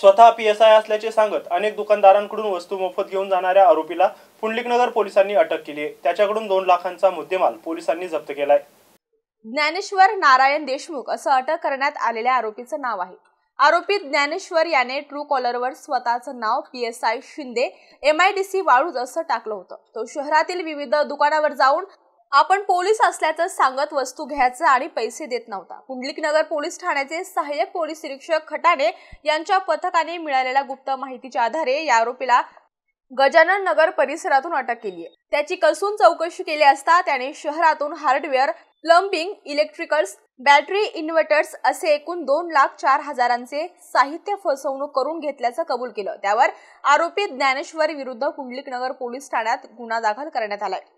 स्वतः पीएसआय असल्याचे सांगत अनेक दुकानदारांकडून वस्तू मोफत घेऊन जाणाऱ्या आरोपीला पुंडलिकनगर पोलिसांनी अटक केली आहे त्याच्याकडून दोन लाखांचा मुद्देमाल पोलिसांनी जप्त केलाय ज्ञानेश्वर नारायण देशमुख असं अटक करण्यात आलेल्या आरोपीचं नाव आहे आरोपी ज्ञानेश्वर याने ट्रू कॉलरवर स्वतःचं नाव P S I Shinde M I D C Waluj असं टाकलं होतं तो शहरातील विविध दुकानावर जाऊन आपण पोलीस असल्याचं सांगत वस्तू घ्यायचं आणि पैसे देत नव्हता नगर पोलीस ठाण्याचे सहाय्यक पोलीस निरीक्षक खटाणे यांच्या पथकाने मिळालेल्या गुप्त माहितीच्या आधारे या आरोपीला गजानन नगर परिसरातून अटक केली आहे त्याची कसून चौकशी केली असता त्याने शहरातून hardware plumbing electricals battery inverters असे एकूण दोन लाख चार हजारांचे साहित्य फसवणूक करून घेतल्याचं कबूल केलं त्यावर आरोपी ज्ञानेश्वर विरुद्ध पुंडलिक नगर पोलीस ठाण्यात गुन्हा दाखल करण्यात आलाय